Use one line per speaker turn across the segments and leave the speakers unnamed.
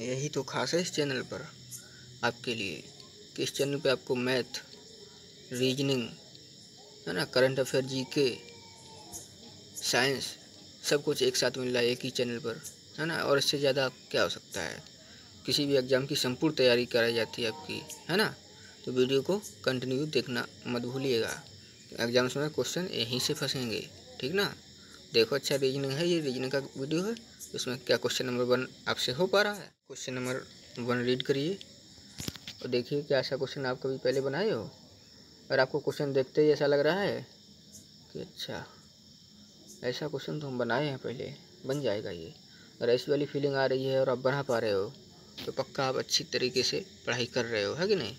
यही तो खास है इस चैनल पर आपके लिए कि इस चैनल पे आपको मैथ रीजनिंग है ना करंट अफेयर जीके साइंस सब कुछ एक साथ मिल रहा है एक ही चैनल पर है ना और इससे ज़्यादा क्या हो सकता है किसी भी एग्ज़ाम की संपूर्ण तैयारी कराई जाती है आपकी है ना तो वीडियो को कंटिन्यू देखना मत भूलिएगा एग्ज़ाम्स में क्वेश्चन यहीं से फंसेंगे ठीक ना देखो अच्छा रीजनिंग है ये रीजनिंग का वीडियो है इसमें क्या क्वेश्चन नंबर वन आपसे हो पा रहा है क्वेश्चन नंबर वन रीड करिए और देखिए क्या ऐसा क्वेश्चन आप कभी पहले बनाए हो और आपको क्वेश्चन देखते ही ऐसा लग रहा है कि अच्छा ऐसा क्वेश्चन तो हम बनाए हैं पहले बन जाएगा ये अगर ऐसी वाली फीलिंग आ रही है और आप बना पा रहे हो तो पक्का आप अच्छी तरीके से पढ़ाई कर रहे हो है कि नहीं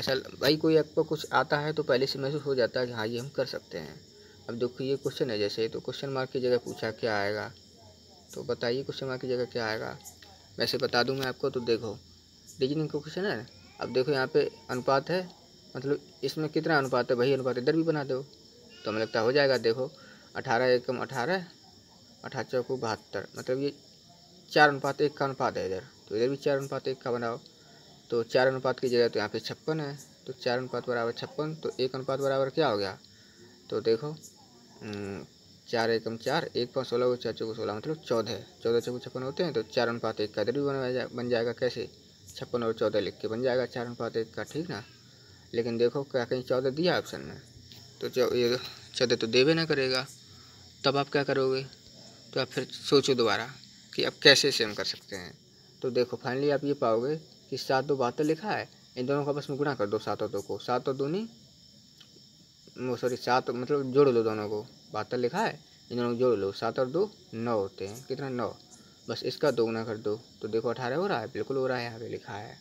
ऐसा भाई कोई आपको कुछ आता है तो पहले से महसूस हो जाता है कि हाँ ये हम कर सकते हैं अब देखो ये क्वेश्चन है जैसे तो क्वेश्चन मार्क की जगह पूछा क्या आएगा तो बताइए क्वेश्चन मार्क की जगह क्या आएगा वैसे बता दूँ मैं आपको तो देखो रीजनिंग क्वेश्चन है अब देखो यहाँ पे अनुपात है मतलब इसमें कितना अनुपात है वही अनुपात इधर भी बना दो तो हमें लगता हो जाएगा देखो अठारह एकम अठारह अठारह चौको बहत्तर मतलब ये चार अनुपात एक का अनुपात है इधर तो इधर भी चार अनुपात एक का बनाओ तो चार अनुपात की जगह तो यहाँ पे छप्पन है तो चार अनुपात बराबर छप्पन तो एक अनुपात बराबर क्या हो गया तो देखो हम्म, चार एकम चार एक पाँच सोलह चार चौक सोलह मतलब चौदह चौदह चौक छप्पन होते हैं तो चार अनुपात एक का भी बनवाया जा बन जाएगा कैसे छप्पन और चौदह लिख के बन जाएगा चार अनुपात एक का ठीक ना लेकिन देखो क्या कहीं चौदह दिया ऑप्शन में तो ये चौदह तो देवे ना करेगा तब आप क्या करोगे तो आप फिर सोचो दोबारा कि आप कैसे सेम कर सकते हैं तो देखो फाइनली आप ये पाओगे कि सात दो बहत्तर लिखा है इन दोनों का बस में गुणा कर दो सात और दो को सात और दो नहीं सॉरी सात मतलब जोड़ दो दोनों को बहत्तर लिखा है इन दोनों जोड़ लो सात और दो नौ होते हैं कितना नौ बस इसका दो गुना कर दो तो देखो अठारह हो रहा है बिल्कुल हो रहा है यहाँ पे लिखा है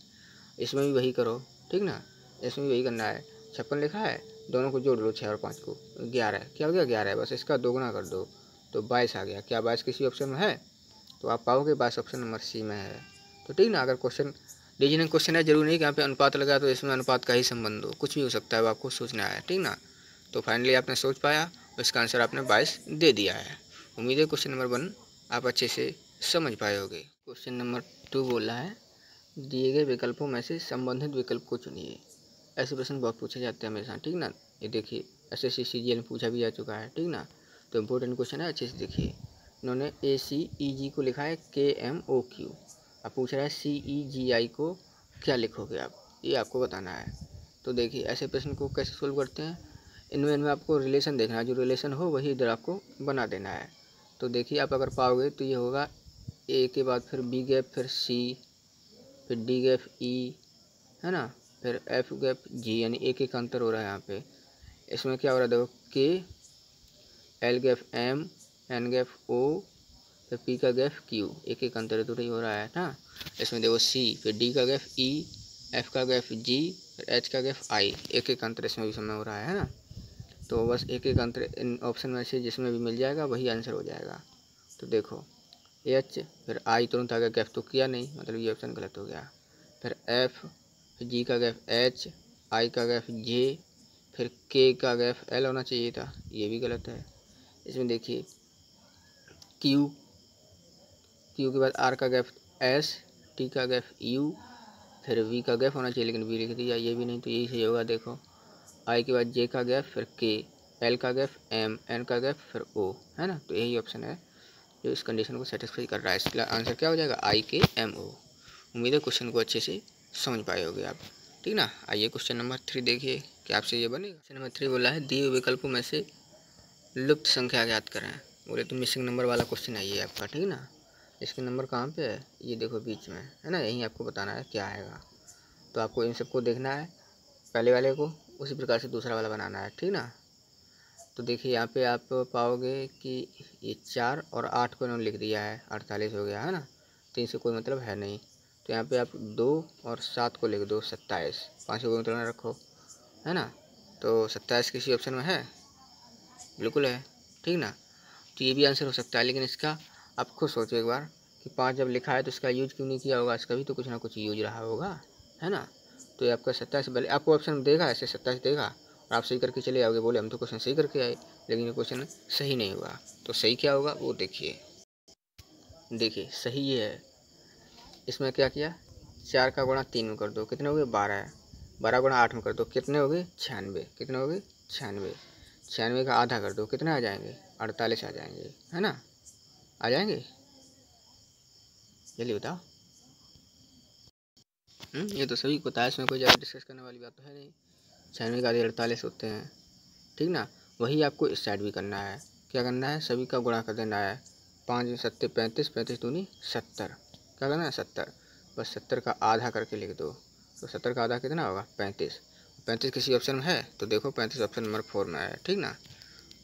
इसमें भी वही करो ठीक ना इसमें भी वही करना है छप्पन लिखा है दोनों को जोड़ लो छः और पाँच को ग्यारह क्या हो गया ग्यारह बस इसका दोगुना कर दो तो बाईस आ गया क्या बाईस किसी ऑप्शन में है तो आप पाओगे बाईस ऑप्शन नंबर सी में है तो ठीक ना अगर क्वेश्चन रीजनिंग क्वेश्चन है जरूर नहीं कि यहाँ पे अनुपात लगा तो इसमें अनुपात का ही संबंध हो कुछ भी हो सकता है आपको सोचना है ठीक ना तो फाइनली आपने सोच पाया उसका तो आंसर आपने बाईस दे दिया है उम्मीद है क्वेश्चन नंबर वन आप अच्छे से समझ पाए होगे क्वेश्चन नंबर टू बोला है दिए गए विकल्पों में से संबंधित विकल्प को चुनिए ऐसे प्रश्न बहुत पूछे जाते हैं हमेशा ठीक ना ये देखिए एस एस सी में पूछा भी जा चुका है ठीक ना तो इम्पोर्टेंट क्वेश्चन है अच्छे से देखिए इन्होंने ए सी ई जी को लिखा है के एम ओ क्यू अब पूछ रहा है सी ई जी आई को क्या लिखोगे आप ये आपको बताना है तो देखिए ऐसे प्रश्न को कैसे सोल्व करते हैं इनमें इनमें आपको रिलेशन देखना है जो रिलेशन हो वही इधर आपको बना देना है तो देखिए आप अगर पाओगे तो ये होगा ए के बाद फिर बी गैप फिर सी फिर डी गैप ई e, है ना फिर एफ गैप जी यानी एक एक अंतर हो रहा है यहाँ पे इसमें क्या हो रहा है देखो K L gap M N gap O फिर पी का गैप क्यू एक एक अंतर तो नहीं हो रहा है ना इसमें देखो सी फिर डी का गैप ई e, एफ का गैप जी फिर एच का गैप आई एक एक अंतर इसमें भी समय हो रहा है ना तो बस एक एक अंतर इन ऑप्शन में से जिसमें भी मिल जाएगा वही आंसर हो जाएगा तो देखो ए एच फिर आई तुरंत आ गया गैप तो किया नहीं मतलब ये ऑप्शन गलत हो गया फिर एफ जी का गैप एच आई का गैप जे फिर के का गैप एल होना चाहिए था ये भी गलत है इसमें देखिए क्यू क्यू के बाद आर का गैप एस टी का गैप यू फिर वी का गैप होना चाहिए लेकिन वी लिख दिया ये भी नहीं तो यही सही होगा देखो आई के बाद जे का गैप फिर के एल का गैप एम एन का गैप फिर ओ है ना तो यही ऑप्शन है जो इस कंडीशन को सेटिस्फाई कर रहा है इसका आंसर क्या हो जाएगा आई के एम ओ उम्मीद है क्वेश्चन को अच्छे से समझ पाए होगे आप ठीक ना आइए क्वेश्चन नंबर थ्री देखिए कि आपसे ये बने क्वेश्चन नंबर थ्री बोला है दिए विकल्पों में से लुप्त संख्या ज्ञात करें बोले तो मिसिंग नंबर वाला क्वेश्चन है ये आपका ठीक ना इसके नंबर कहाँ पे है ये देखो बीच में है ना यहीं आपको बताना है क्या आएगा तो आपको इन सबको देखना है पहले वाले को उसी प्रकार से दूसरा वाला बनाना है ठीक ना तो देखिए यहाँ पे आप पाओगे कि ये चार और आठ को इन्होंने लिख दिया है अड़तालीस हो गया है ना तो इनसे कोई मतलब है नहीं तो यहाँ पे आप दो और सात को लिख दो सत्ताईस पाँच को मतलब ना रखो है ना तो सत्ताईस किसी ऑप्शन में है बिल्कुल है ठीक ना तो ये भी आंसर हो सकता है लेकिन इसका आप खुद सोचो एक बार कि पाँच जब लिखा है तो इसका यूज क्यों नहीं किया होगा इसका भी तो कुछ ना कुछ यूज रहा होगा है ना तो ये आपका सत्ताईस भले आपको ऑप्शन देगा ऐसे सत्ताईस देगा और आप सही करके चले आओगे बोले हम तो क्वेश्चन सही करके आए लेकिन ये क्वेश्चन सही नहीं हुआ तो सही क्या होगा वो देखिए देखिए सही ये है इसमें क्या किया चार का गुणा तीन में कर दो कितने हो गए बारह बारह गुणा आठ में कर दो कितने हो गए छियानवे कितने हो गए छियानवे छियानवे का आधा कर दो कितने आ जाएंगे अड़तालीस आ जाएंगे है ना आ जाएंगे जल्दी बताओ हम्म, ये तो सभी को पता है इसमें कोई ज़्यादा डिस्कस करने वाली बात तो है नहीं छियानवे का अड़तालीस होते हैं ठीक ना वही आपको इस साइड भी करना है क्या करना है सभी का गुणा कर देना है पाँच सत्ते पैंतीस पैंतीस दूनी सत्तर क्या करना है सत्तर बस सत्तर का आधा करके लिख दो तो सत्तर का आधा कितना होगा पैंतीस पैंतीस किसी ऑप्शन में है तो देखो पैंतीस ऑप्शन नंबर फोर में है ठीक ना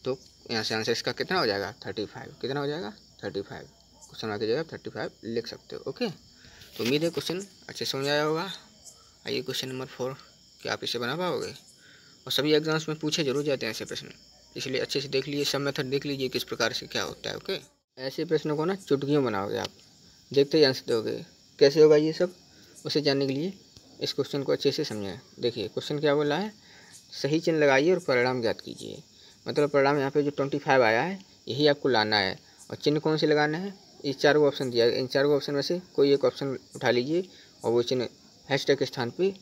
तो यहाँ से आंसर इसका कितना हो जाएगा थर्टी फाइव कितना हो जाएगा थर्टी फाइव क्वेश्चन आगे जाएगा थर्टी फाइव लिख सकते हो ओके तो उम्मीद है क्वेश्चन अच्छे समझ आया होगा आइए क्वेश्चन नंबर फोर क्या आप इसे बना पाओगे और सभी एग्जाम्स में पूछे जरूर जाते हैं ऐसे प्रश्न इसलिए अच्छे से देख लीजिए सब मेथड देख लीजिए किस प्रकार से क्या होता है ओके ऐसे प्रश्नों को ना चुटकियों बनाओगे आप देखते ही आंसर दोगे कैसे होगा ये सब उसे जानने के लिए इस क्वेश्चन को अच्छे से समझें देखिए क्वेश्चन क्या बोला है सही चिन्ह लगाइए और परिणाम ज्ञात कीजिए मतलब परिणाम यहाँ पे जो ट्वेंटी फाइव आया है यही आपको लाना है और चिन्ह कौन से लगाना है ये चार गो ऑप्शन दिया इन चार गो ऑप्शन में से कोई एक ऑप्शन उठा लीजिए और वो चिन्ह हैश के स्थान पर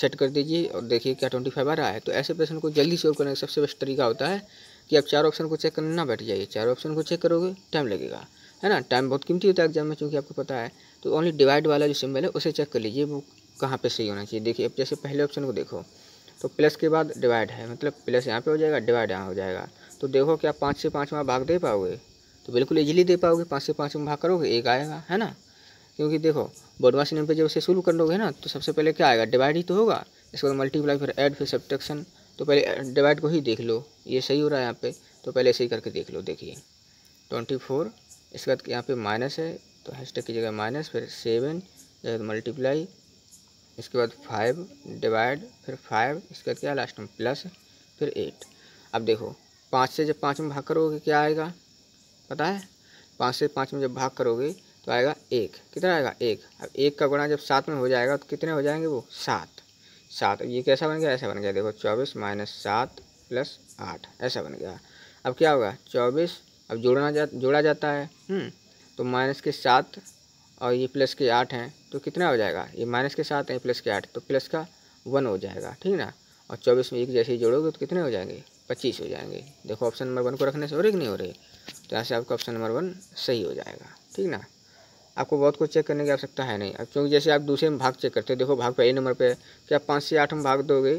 सेट कर दीजिए और देखिए क्या ट्वेंटी फाइव आ रहा है तो ऐसे प्रश्न को जल्दी सॉल्व करने का सबसे बेस्ट तरीका होता है कि आप चार ऑप्शन को चेक करने ना बैठ जाइए चार ऑप्शन को चेक करोगे टाइम लगेगा है ना टाइम बहुत कीमती होता है एग्जाम में चूँकि आपको पता है तो ओनली डिवाइड वाला जो सिम्बल है उसे चेक कर लीजिए वो कहाँ पर सही होना चाहिए देखिए अब जैसे पहले ऑप्शन को देखो तो प्लस के बाद डिवाइड है मतलब प्लस यहाँ पर हो जाएगा डिवाइड यहाँ हो जाएगा तो देखो क्या पाँच से पाँच वहाँ भाग दे पाओगे तो बिल्कुल ईजिली दे पाओगे पाँच से पाँच में भाग करोगे एक आएगा है ना क्योंकि देखो बडवा सिनेम पर जब इसे शुरू कर लोगे ना तो सबसे पहले क्या आएगा डिवाइड ही तो होगा इसके बाद मल्टीप्लाई फिर एड फिर सब्टशन तो पहले डिवाइड को ही देख लो ये सही हो रहा है यहाँ पे तो पहले ऐसे ही करके देख लो देखिए ट्वेंटी फोर इसके बाद यहाँ पे माइनस है तो हैशटैग की जगह माइनस फिर सेवन मल्टीप्लाई इसके बाद फाइव डिवाइड फिर फाइव इसके बाद क्या लास्ट में प्लस फिर एट अब देखो पाँच से जब पाँच में भाग करोगे क्या आएगा पता है पाँच से पाँच में जब भाग करोगे तो आएगा एक कितना आएगा एक अब एक का गुणा जब सात में हो जाएगा तो कितने हो जाएंगे वो सात सात ये कैसा बन गया ऐसा बन गया देखो चौबीस माइनस सात प्लस आठ ऐसा बन गया अब क्या होगा चौबीस अब जोड़ना जा जोड़ा जाता है हम्म। तो माइनस के सात और ये प्लस के आठ हैं तो कितना हो जाएगा ये माइनस के सात हैं प्लस के आठ तो प्लस का वन हो जाएगा ठीक ना और चौबीस में एक जैसे ही जोड़ोगे तो कितने हो जाएंगे पच्चीस हो जाएंगे देखो ऑप्शन नंबर वन को रखने से हो रही कि नहीं हो रही तो यहाँ से आपका ऑप्शन नंबर वन सही हो जाएगा ठीक ना आपको बहुत कुछ चेक करने की आवश्यकता है नहीं अब क्योंकि जैसे आप दूसरे में भाग चेक करते हो देखो भाग पहले नंबर पे क्या पाँच से आठ में भाग दोगे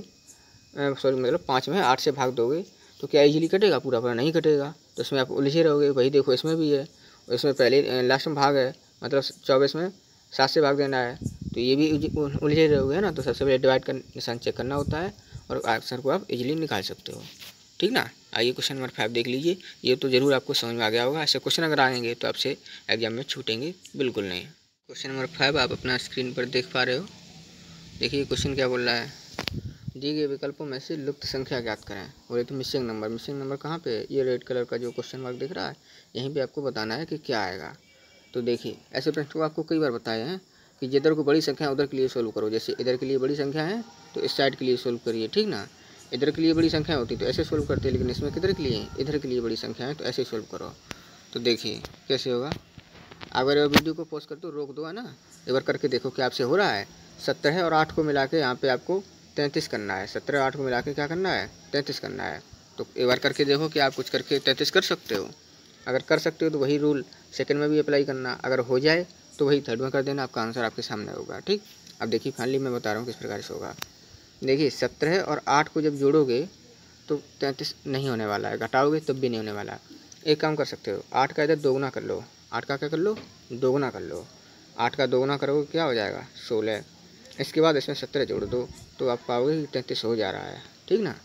सॉरी मतलब पाँच में आठ से भाग दोगे तो क्या इजीली कटेगा पूरा पूरा नहीं कटेगा तो इसमें आप उलझे रहोगे वही देखो इसमें भी है और इसमें पहले लास्ट में भाग है मतलब चौबीस में सात से भाग देना है तो ये भी उलझे रहोगे ना तो सबसे पहले डिवाइड का निशान चेक करना होता है और आंसर को आप इजिली निकाल सकते हो ठीक ना आइए क्वेश्चन नंबर फाइव देख लीजिए ये तो जरूर आपको समझ में आ गया होगा ऐसे क्वेश्चन अगर आएंगे तो आपसे एग्जाम में छूटेंगे बिल्कुल नहीं क्वेश्चन नंबर फाइव आप अपना स्क्रीन पर देख पा रहे हो देखिए क्वेश्चन क्या बोल रहा है दिए गए विकल्पों में से लुप्त संख्या ज्ञात करें और एक तो मिसिंग नंबर मिसिंग नंबर कहाँ पे ये रेड कलर का जो क्वेश्चन मार्क दिख रहा है यहीं पे आपको बताना है कि क्या आएगा तो देखिए ऐसे प्रश्न को आपको कई बार बताए हैं कि जिधर को बड़ी संख्या उधर के लिए सोल्व करो जैसे इधर के लिए बड़ी संख्या है तो इस साइड के लिए सोल्व करिए ठीक ना इधर के लिए बड़ी संख्याएं होती तो ऐसे सोल्व करते लेकिन इसमें किधर के लिए इधर के लिए बड़ी संख्याएं तो ऐसे सोल्व करो तो देखिए कैसे होगा अगर वीडियो को पोस्ट कर दो रोक दो है ना एक बार करके देखो कि आपसे हो रहा है सत्रह और आठ को मिला के यहाँ पर आपको तैंतीस करना है सत्रह आठ को मिला के क्या करना है तैंतीस करना है तो एक बार करके देखो कि आप कुछ करके तैंतीस कर सकते हो अगर कर सकते हो तो वही रूल सेकंड में भी अप्लाई करना अगर हो जाए तो वही थर्ड में कर देना आपका आंसर आपके सामने होगा ठीक अब देखिए फाइनली मैं बता रहा हूँ किस प्रकार से होगा देखिए सत्रह और आठ को जब जोड़ोगे तो तैंतीस नहीं होने वाला है घटाओगे तब भी नहीं होने वाला एक काम कर सकते हो आठ का इधर दोगुना कर लो आठ का क्या कर लो दोगुना कर लो आठ का दोगुना करोगे क्या हो जाएगा सोलह इसके बाद इसमें सत्रह जोड़ दो तो आप पाओगे कि तैंतीस हो जा रहा है ठीक ना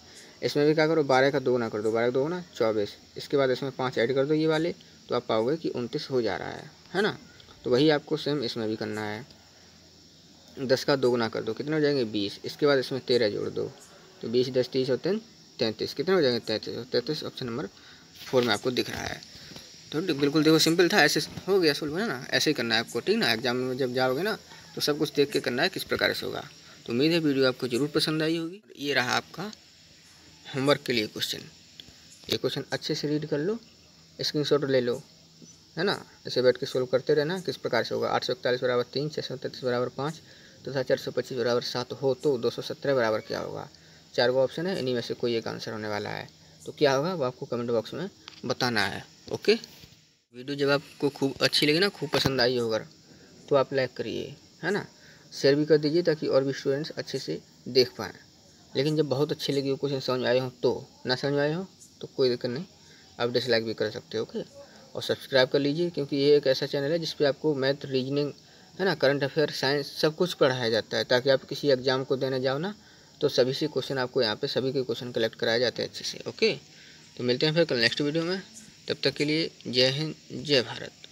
इसमें भी क्या करो बारह का दोगुना कर दो बारह का दोगुना चौबीस इसके बाद इसमें पाँच ऐड कर दो ये वाले तो आप पाओगे कि उनतीस हो जा रहा है है ना तो वही आपको सेम इसमें भी करना है दस का दोगुना कर दो कितने हो जाएंगे बीस इसके बाद इसमें तेरह जोड़ दो तो बीस दस तीस और तीन तैंतीस कितने हो जाएंगे तैंतीस और तो तैंतीस ऑप्शन नंबर फोर में आपको दिख रहा है तो बिल्कुल देखो सिंपल था ऐसे हो गया सोल्व है ना ऐसे ही करना है आपको ठीक ना एग्जाम में जब जाओगे ना तो सब कुछ देख के करना है किस प्रकार से होगा तो उम्मीद है वीडियो आपको ज़रूर पसंद आई होगी ये रहा आपका होमवर्क के लिए क्वेश्चन ये क्वेश्चन अच्छे से रीड कर लो स्क्रीन ले लो है ना ऐसे बैठ के सोल्व करते रहना किस प्रकार से होगा आठ सौ इकतालीस बराबर तीन छः सौ तैंतीस बराबर पाँच तथा चार सौ पच्चीस बराबर सात हो तो दो सौ सत्रह बराबर क्या होगा चार वो ऑप्शन है इन्हीं में से कोई एक आंसर होने वाला है तो क्या होगा वो आपको कमेंट बॉक्स में बताना है ओके वीडियो जब आपको खूब अच्छी लगी ना खूब पसंद आई होगा तो आप लाइक करिए है ना शेयर भी कर दीजिए ताकि और भी स्टूडेंट्स अच्छे से देख पाएँ लेकिन जब बहुत अच्छी लगी हो क्वेश्चन समझ आए हों तो ना समझ आए हों तो कोई दिक्कत नहीं आप डिसलाइक भी कर सकते हो ओके और सब्सक्राइब कर लीजिए क्योंकि ये एक ऐसा चैनल है जिस पर आपको मैथ रीजनिंग है ना करंट अफेयर साइंस सब कुछ पढ़ाया जाता है ताकि आप किसी एग्ज़ाम को देने जाओ ना तो सभी से क्वेश्चन आपको यहाँ पे सभी के क्वेश्चन कलेक्ट कराए जाते हैं अच्छे से ओके तो मिलते हैं फिर कल नेक्स्ट वीडियो में तब तक के लिए जय हिंद जय भारत